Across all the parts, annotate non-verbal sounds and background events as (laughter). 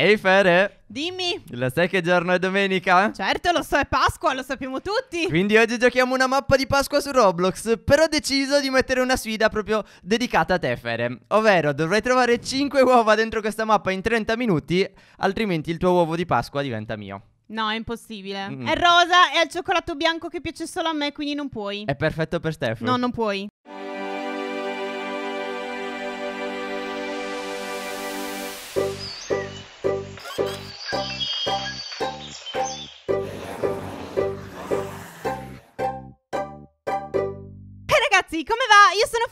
Ehi Fede! Dimmi! Lo sai che giorno è domenica? Certo, lo so, è Pasqua, lo sappiamo tutti! Quindi oggi giochiamo una mappa di Pasqua su Roblox, però ho deciso di mettere una sfida proprio dedicata a te Fede. Ovvero, dovrai trovare 5 uova dentro questa mappa in 30 minuti, altrimenti il tuo uovo di Pasqua diventa mio. No, è impossibile. Mm. È rosa e ha il cioccolato bianco che piace solo a me, quindi non puoi. È perfetto per Stefano. No, non puoi.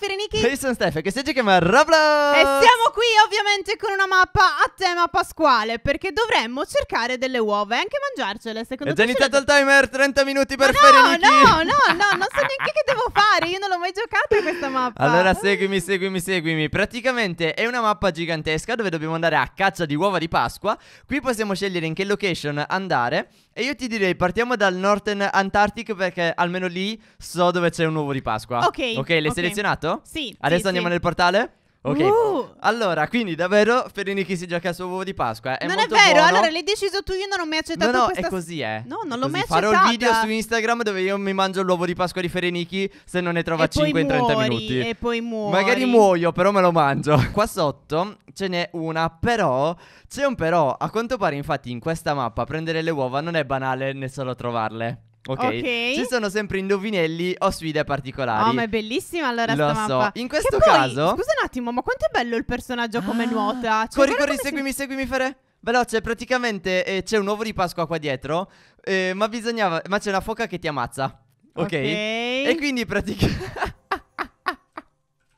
essere Niki. E io sono Steph, che si chiama Roblox. E siamo qui ovviamente con una mappa a tema pasquale, perché dovremmo cercare delle uova e anche mangiarcele. Secondo È già iniziato il timer, 30 minuti per Ma fare no, No, no, no, non so neanche che devo fare, io non l'ho mai giocata questa mappa. Allora seguimi, seguimi, seguimi. Praticamente è una mappa gigantesca dove dobbiamo andare a caccia di uova di Pasqua. Qui possiamo scegliere in che location andare. E io ti direi partiamo dal Northern Antarctic perché almeno lì so dove c'è un uovo di Pasqua. Ok. Ok, l'hai okay. selezionato? Sì. Adesso sì, andiamo sì. nel portale? Ok. Uh. Allora, quindi davvero Ferenichi si gioca il suo uovo di Pasqua. Eh, è non è vero, buono. allora l'hai deciso tu, io non ho mai accettato No, no, questa... è così, eh. No, non l'ho mai accettato. Farò il video su Instagram dove io mi mangio l'uovo di Pasqua di Ferenichi se non ne trova e 5 in 30 muori, minuti. E poi muoio. Magari muoio, però me lo mangio. (laughs) Qua sotto ce n'è una, però c'è un però. A quanto pare, infatti, in questa mappa prendere le uova non è banale né solo trovarle. Okay. ok. Ci sono sempre indovinelli o sfide particolari. Oh, ma è bellissima allora Lo sta so. mappa. In questo poi, caso. Scusa un attimo, ma quanto è bello il personaggio come ah, nuota? Cioè, corri, corri, seguimi, si... seguimi, fare. Veloce, praticamente eh, c'è un uovo di Pasqua qua dietro. Eh, ma bisognava. Ma c'è una foca che ti ammazza. Ok. okay. E quindi praticamente. (laughs)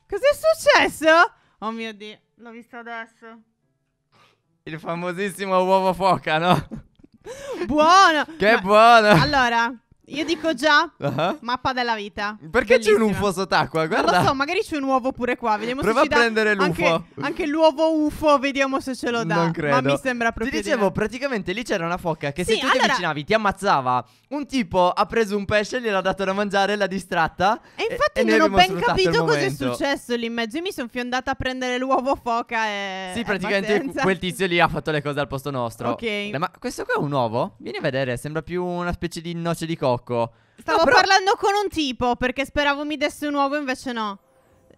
Cos'è successo? Oh mio dio, l'ho visto adesso. Il famosissimo uovo foca, no? buona! Che Ma... buono! Allora, io dico già uh-huh. mappa della vita. Perché Bellissima. c'è un UFO sott'acqua? Guarda. Non lo so, magari c'è un uovo pure qua. Vediamo Prova se a prendere l'UFO. Anche, anche, l'uovo UFO, vediamo se ce lo dà. Non credo. Ma mi sembra proprio. Ti dicevo, di praticamente lì c'era una foca che sì, se tu allora... ti avvicinavi ti ammazzava. Un tipo ha preso un pesce, gliel'ha dato da mangiare, l'ha distratta. E infatti e non ho ben capito cosa è successo lì in mezzo. Io mi sono fiondata a prendere l'uovo foca e. Sì, praticamente pazienza. quel tizio lì ha fatto le cose al posto nostro. Ok. Ma questo qua è un uovo? Vieni a vedere, sembra più una specie di noce di cocco gioco. Stavo no, ah, però... parlando con un tipo perché speravo mi desse un uovo, invece no.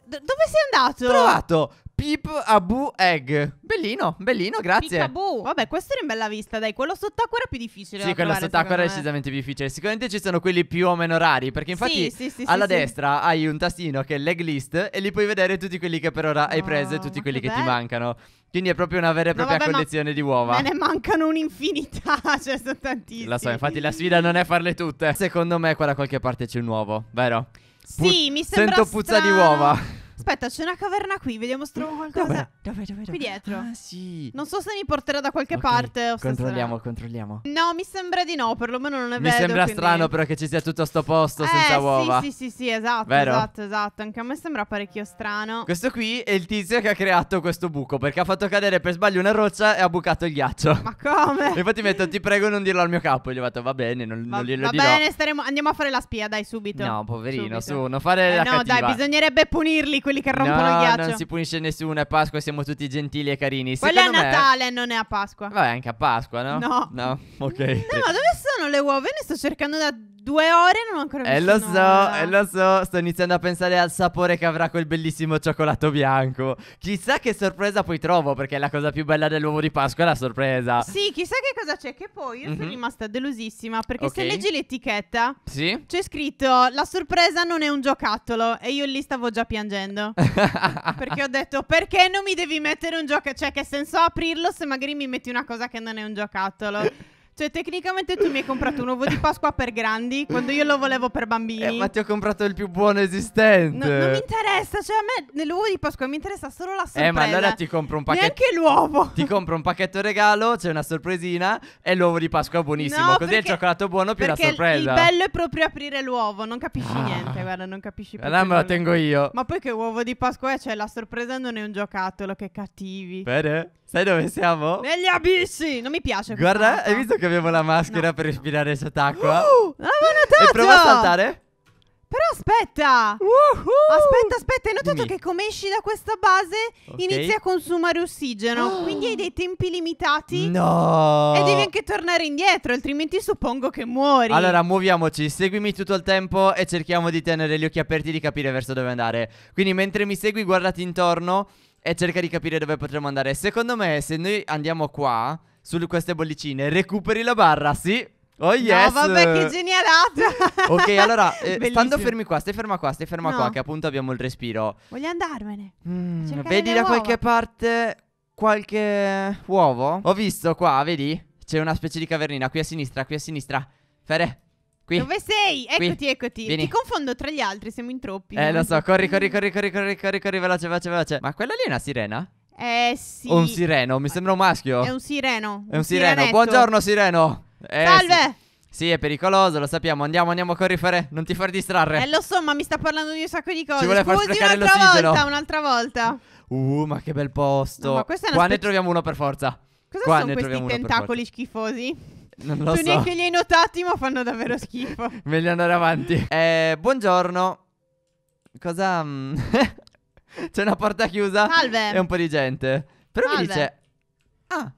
D- dove sei andato? trovato Peep Abu Egg. Bellino, bellino, grazie. Peep Abu Vabbè, questo era in bella vista, dai. Quello sott'acqua era più difficile. Sì, quello sott'acqua era decisamente più difficile. Sicuramente ci sono quelli più o meno rari. Perché infatti sì, sì, sì, alla destra hai un tastino che è leg list e lì puoi vedere tutti quelli che per ora hai preso e tutti quelli che, che ti mancano. Quindi è proprio una vera e propria no, vabbè, collezione di uova. Me ne mancano un'infinità, (laughs) cioè sono tantissime. Lo so, infatti la sfida non è farle tutte. Secondo me qua da qualche parte c'è un uovo, vero? Pu sì, mi sembra Sento strano. puzza di uova. Aspetta, c'è una caverna qui, vediamo se trovo qualcosa. Dove? Dove, dove, dove? Qui dietro. Ah, sì. Non so se mi porterà da qualche okay. parte. controlliamo, controlliamo. No, mi sembra di no, perlomeno non è vero. Mi vedo, sembra quindi... strano però che ci sia tutto sto posto eh, senza uova. Sì, sì, sì, sì, esatto, vero? esatto, esatto. Anche a me sembra parecchio strano. Questo qui è il tizio che ha creato questo buco perché ha fatto cadere per sbaglio una roccia e ha bucato il ghiaccio. Ma come? (laughs) Infatti metto, ti prego non dirlo al mio capo. E gli ho detto, va bene, non, va, non glielo va Va bene, staremo... andiamo a fare la spia, dai, subito. No, poverino, subito. su, non fare eh, la no, cattiva. No, dai, bisognerebbe punirli quindi quelli che rompono no, il ghiaccio. No, non si punisce nessuno. È Pasqua siamo tutti gentili e carini. Quello è a Natale, me... non è a Pasqua. Vabbè, anche a Pasqua, no? No. No, (laughs) ok. No, ma dove sono? arrivano le uova e ne sto cercando da due ore e non ho ancora eh, visto. E lo so, e eh, lo so, sto iniziando a pensare al sapore che avrà quel bellissimo cioccolato bianco. Chissà che sorpresa poi trovo, perché la cosa più bella dell'uovo di Pasqua è la sorpresa. Sì, chissà che cosa c'è, che poi io mm-hmm. sono mhm. rimasta delusissima, perché okay. se leggi l'etichetta sì? c'è scritto la sorpresa non è un giocattolo e io lì stavo già piangendo. (laughs) perché ho detto perché non mi devi mettere un giocattolo? Cioè che senso aprirlo se magari mi metti una cosa che non è un giocattolo? Cioè, tecnicamente tu mi hai comprato un uovo di Pasqua per grandi quando io lo volevo per bambini. Eh, ma ti ho comprato il più buono esistente. No, non mi interessa, cioè a me nell'uovo di Pasqua mi interessa solo la sorpresa. Eh, ma allora ti compro un pacchetto. Neanche l'uovo. Ti compro un pacchetto regalo, c'è una sorpresina e l'uovo di Pasqua è buonissimo. No, Così perché, è il cioccolato buono più la sorpresa. Il bello è proprio aprire l'uovo, non capisci ah. niente, guarda, non capisci eh, proprio. Allora me la tengo io. Ma poi che uovo di Pasqua è? Cioè, la sorpresa non è un giocattolo, che cattivi. Bene. Sai dove siamo? Negli abissi! Non mi piace. Guarda, questa. hai visto che abbiamo la maschera no, per respirare sott'acqua? Uh, non avevo E prova a saltare. Però aspetta! Uh -huh. Aspetta, aspetta, hai notato Dimmi. che come esci da questa base okay. inizi a consumare ossigeno, oh. (gasps) quindi hai dei tempi limitati. No! E devi anche tornare indietro, altrimenti suppongo che muori. Allora, muoviamoci, seguimi tutto il tempo e cerchiamo di tenere gli occhi aperti e di capire verso dove andare. Quindi mentre mi segui, guardati intorno e cerca di capire dove potremmo andare. Secondo me, se noi andiamo qua, su queste bollicine, recuperi la barra, sì? Oh yes No vabbè che genialata (laughs) Ok allora eh, (laughs) Stando fermi qua Stai ferma qua Stai ferma no. qua Che appunto abbiamo il respiro Voglio andarmene mm, Vedi da uova. qualche parte Qualche uovo Ho visto qua Vedi C'è una specie di cavernina Qui a sinistra Qui a sinistra Fere Qui. Dove sei? Eccoti, Qui. eccoti. Vieni. Ti confondo tra gli altri, siamo in troppi. Eh, lo so. Corri, corri, corri, corri, corri, corri, corri, veloce, veloce, veloce. Ma quella lì è una sirena? Eh sì. O un sireno, mi sembra un maschio. È un sireno. È un, un sireno. Sirenetto. Buongiorno, sireno. Eh, Salve. Sì. Sì, è pericoloso, lo sappiamo. Andiamo, andiamo a corrifare. Non ti far distrarre. Eh, lo so, ma mi sta parlando di un sacco di cose. Ci vuole far Scusi, un'altra l'ossigeno. volta, un'altra volta. Uh, ma che bel posto. No, ma Qua specie... ne troviamo uno per forza. Cosa Qua sono questi tentacoli schifosi? Non lo tu so. neanche li hai notati, ma fanno davvero schifo. (laughs) Meglio andare avanti. (laughs) Eh, buongiorno. Cosa. Mm, (laughs) c'è una porta chiusa Salve. e un po' di gente. Però Salve. mi dice: Ah,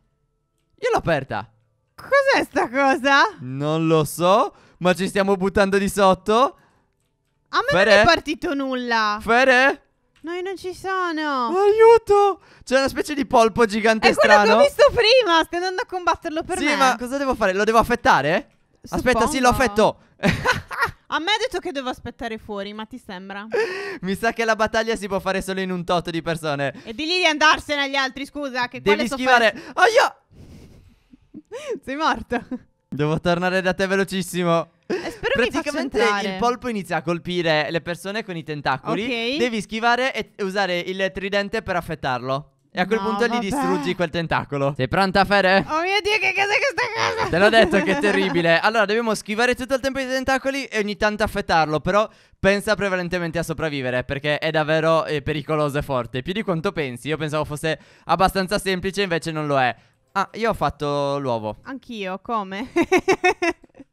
io l'ho aperta. Cos'è sta cosa? Non lo so, ma ci stiamo buttando di sotto. A me Fere? non è partito nulla. Fere? Noi non ci sono. Aiuto! C'è una specie di polpo gigante È strano. È quello visto prima. Stai andando a combatterlo per sì, me. Sì, ma cosa devo fare? Lo devo affettare? Suppongo. Aspetta, sì, lo affetto. A me ha detto che devo aspettare fuori, ma ti sembra? (laughs) Mi sa che la battaglia si può fare solo in un tot di persone. E digli di andarsene agli altri, scusa. Che Devi schivare. Aia! (laughs) Sei morto. Devo tornare da te velocissimo. Eh, spero Praticamente il polpo inizia a colpire le persone con i tentacoli. Ok. Devi schivare e usare il tridente per affettarlo. E a quel No, punto gli distruggi quel tentacolo. Sei pronta, Fede? Oh mio Dio, che cos'è questa cosa? Te l'ho detto che è terribile. Allora, dobbiamo schivare tutto il tempo i tentacoli e ogni tanto affettarlo. Però pensa prevalentemente a sopravvivere perché è davvero eh, pericoloso e forte. Più di quanto pensi. Io pensavo fosse abbastanza semplice, invece non lo è. Ah, io ho fatto l'uovo. Anch'io, come? (laughs)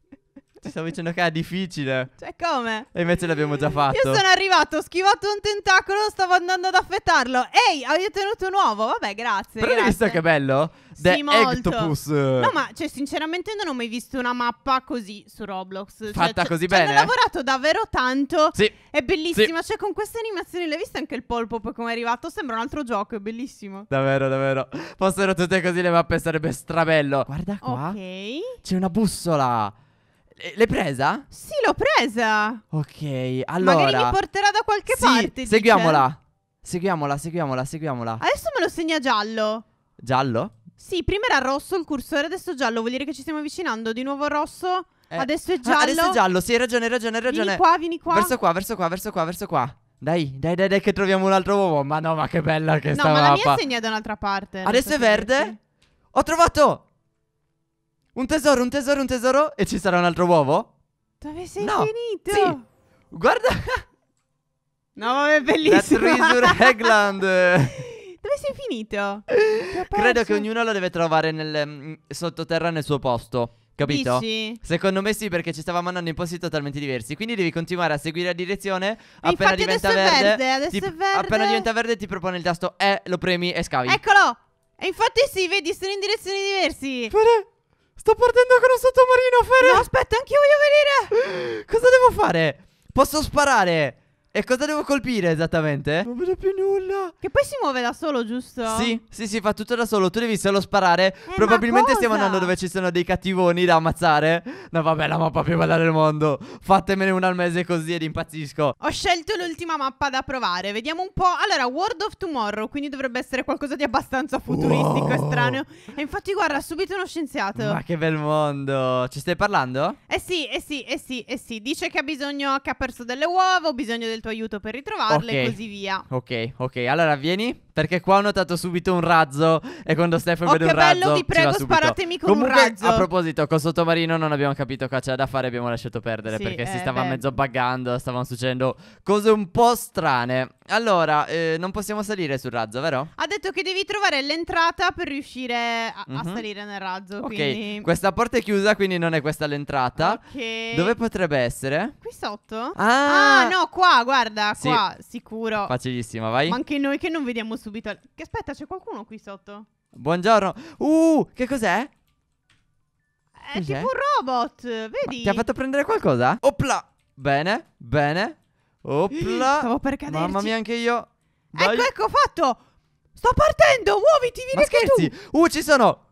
Ti stavo dicendo che è difficile. Cioè, come? E invece l'abbiamo già fatto. Io sono arrivato, ho schivato un tentacolo, stavo andando ad affettarlo. Ehi, hai ottenuto un uovo. Vabbè, grazie. Però hai visto che bello? The sì, Octopus. No, ma cioè, sinceramente non ho mai visto una mappa così su Roblox. Cioè, Fatta cioè, così bene. Hanno lavorato davvero tanto. Sì. È bellissima. Sì. Cioè, con queste animazioni l'hai visto anche il polpo poi come è arrivato? Sembra un altro gioco, è bellissimo. Davvero, davvero. Fossero tutte così le mappe sarebbe strabello. Guarda qua. Ok. C'è una bussola. Eh, l'hai presa? Sì, l'ho presa. Ok, allora. Magari mi porterà da qualche sì, parte. Seguiamola. Dice. Seguiamola, seguiamola, seguiamola. Adesso me lo segna giallo. Giallo? Sì, prima era rosso il cursore, adesso giallo. Vuol dire che ci stiamo avvicinando. Di nuovo rosso. Eh. Adesso è ah, giallo. Ah, adesso è giallo, sì, hai ragione, hai ragione, hai ragione. Vieni qua, vieni qua. Verso qua, verso qua, verso qua, verso qua. Dai, dai, dai, dai, che troviamo un altro uomo. Ma no, ma che bella che no, sta No, ma la mia segna da un'altra parte. Adesso è verde. Ho trovato! Un tesoro, un tesoro, un tesoro. E ci sarà un altro uovo? Dove sei no. finito? Sì. Guarda. No, ma è bellissimo. La Treasure Eggland. (laughs) Dove sei finito? Credo che ognuno lo deve trovare nel, mm, sottoterra nel suo posto. Capito? Dici? Secondo me sì, perché ci stavamo andando in posti totalmente diversi. Quindi devi continuare a seguire la direzione. appena diventa adesso verde, verde, adesso ti, è verde. Appena diventa verde, ti propone il tasto E, lo premi e scavi. Eccolo! E infatti sì, vedi, sono in direzioni diverse. Però... Sto partendo con un sottomarino, Fere! No, aspetta, anch'io voglio venire! Cosa devo fare? Posso sparare? E cosa devo colpire esattamente? Non vedo più nulla. Che poi si muove da solo, giusto? Sì, sì, si fa tutto da solo. Tu devi solo sparare. Eh, Probabilmente stiamo andando dove ci sono dei cattivoni da ammazzare. No, vabbè, la mappa più bella del mondo. Fatemene una al mese così ed impazzisco. Ho scelto l'ultima mappa da provare. Vediamo un po'. Allora, World of Tomorrow. Quindi dovrebbe essere qualcosa di abbastanza futuristico wow. e strano. E infatti, guarda, subito uno scienziato. Ma che bel mondo. Ci stai parlando? Eh sì, eh sì, eh sì, eh sì. Dice che ha bisogno, che ha perso delle uova, ho bisogno del il tuo aiuto per ritrovarle okay. e così via. Ok, ok, allora vieni. Perché qua ho notato subito un razzo e quando Stefano oh, vede un razzo. Ma bello, vi prego, sparatemi con Comunque, un razzo. A proposito, col Sottomarino non abbiamo capito cosa c'era da fare, abbiamo lasciato perdere sì, perché eh, si stava beh. mezzo buggando, stavano succedendo cose un po' strane. Allora, eh, non possiamo salire sul razzo, vero? Ha detto che devi trovare l'entrata per riuscire a, mm -hmm. a mhm. salire nel razzo. Ok, quindi... questa porta è chiusa, quindi non è questa l'entrata. Ok. Dove potrebbe essere? Qui sotto? Ah, ah no, qua, guarda, qua, sì. sicuro. Facilissimo, vai. Ma anche noi che non vediamo subito subito. Che aspetta, c'è qualcuno qui sotto? Buongiorno. Uh, che cos'è? È Cos'è? tipo un robot, vedi? Ti ha fatto prendere qualcosa? Opla. Bene, bene. Opla. Stavo per caderci. Mamma mia, anche io. Ecco, Dai. Ecco, ecco, fatto! Sto partendo, muoviti, vieni Ma anche tu! scherzi? Uh, ci sono.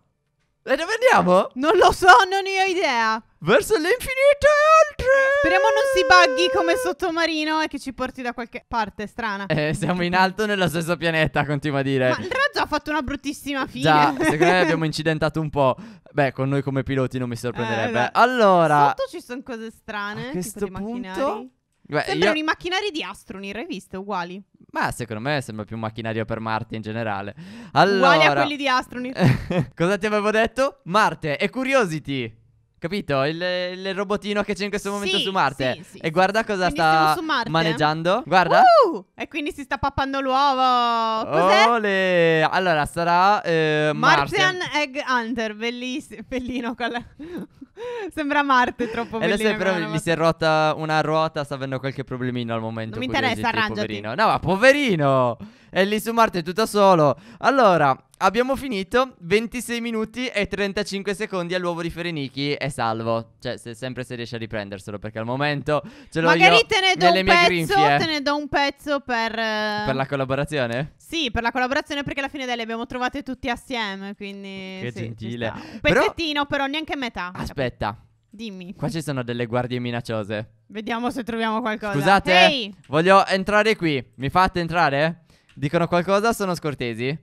E dove andiamo? Non lo so, non ne ho idea verso l'infinito e oltre. Speriamo non si bughi come sottomarino e che ci porti da qualche parte strana. Eh, siamo in alto nello stesso pianeta, continua a dire. Ma il razzo ha fatto una bruttissima fine. Già, (laughs) secondo me abbiamo incidentato un po'. Beh, con noi come piloti non mi sorprenderebbe. Eh, allora, sotto ci sono cose strane. A questo punto. Macchinari. Beh, Sembrano io... i macchinari di Astronir, hai visto? Uguali. Ma secondo me sembra più un macchinario per Marte in generale. Allora... Uguali a quelli di Astronir. (laughs) Cosa ti avevo detto? Marte e Curiosity. Capito? Il, il robotino che c'è in questo momento sì, su Marte. Sì, sì, e guarda cosa sta maneggiando. Guarda. Uh, e quindi si sta pappando l'uovo. Cos'è? Ole. Allora sarà eh, Martian. Martian Egg Hunter. Bellissimo. Bellino. Quella... (laughs) Sembra Marte troppo bello. Adesso però gli si è rotta una ruota. Sta avendo qualche problemino al momento. Non mi interessa, arrangiati. Poverino. No, ma poverino. È lì su Marte tutto solo. Allora, abbiamo finito 26 minuti e 35 secondi all'uovo di Fereniki è salvo. Cioè, se, sempre se riesce a riprenderselo, perché al momento ce l'ho Magari io te ne do un pezzo, grinfie. te ne do un pezzo per... Uh... Per la collaborazione? Sì, per la collaborazione perché alla fine delle abbiamo trovate tutti assieme, quindi... Che sì, gentile. Un pezzettino però, però neanche metà. Aspetta. Dimmi. Qua ci sono delle guardie minacciose. Vediamo se troviamo qualcosa. Scusate, hey! voglio entrare qui. Mi fate entrare? Dicono qualcosa, sono scortesi.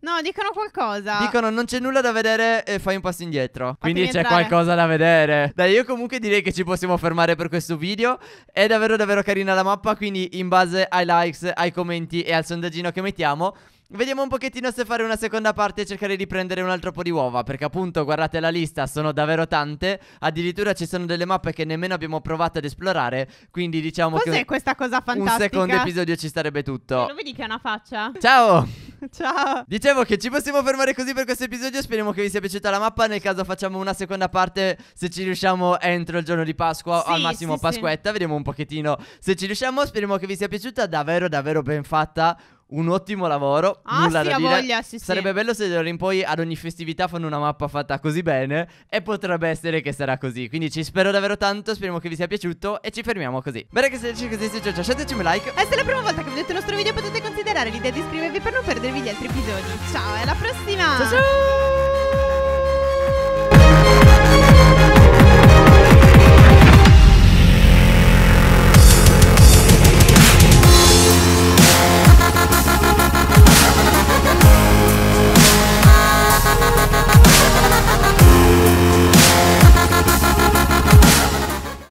No, dicono qualcosa. Dicono non c'è nulla da vedere e fai un passo indietro. Fatemi Quindi c'è entrare. qualcosa da vedere. Dai, io comunque direi che ci possiamo fermare per questo video. È davvero davvero carina la mappa, quindi in base ai likes, ai commenti e al sondaggino che mettiamo Vediamo un pochettino se fare una seconda parte e cercare di prendere un altro po' di uova Perché appunto guardate la lista sono davvero tante Addirittura ci sono delle mappe che nemmeno abbiamo provato ad esplorare Quindi diciamo Cos'è che un, questa cosa fantastica? un secondo episodio ci starebbe tutto eh, vedi che è una faccia? Ciao! (laughs) Ciao! Dicevo che ci possiamo fermare così per questo episodio Speriamo che vi sia piaciuta la mappa Nel caso facciamo una seconda parte se ci riusciamo entro il giorno di Pasqua sì, Al massimo sì, Pasquetta sì. Vediamo un pochettino se ci riusciamo Speriamo che vi sia piaciuta davvero davvero ben fatta un ottimo lavoro. Ah, nulla sì, da dire. Voglia, sì, Sarebbe sì. bello se d'ora in poi ad ogni festività fanno una mappa fatta così bene. E potrebbe essere che sarà così. Quindi ci spero davvero tanto. Speriamo che vi sia piaciuto. E ci fermiamo così. Bene, che se ci così se ci cioè, lasciateci un like. E se è la prima volta che vedete il nostro video potete considerare l'idea di iscrivervi per non perdervi gli altri episodi. Ciao, e alla prossima! Ciao ciao!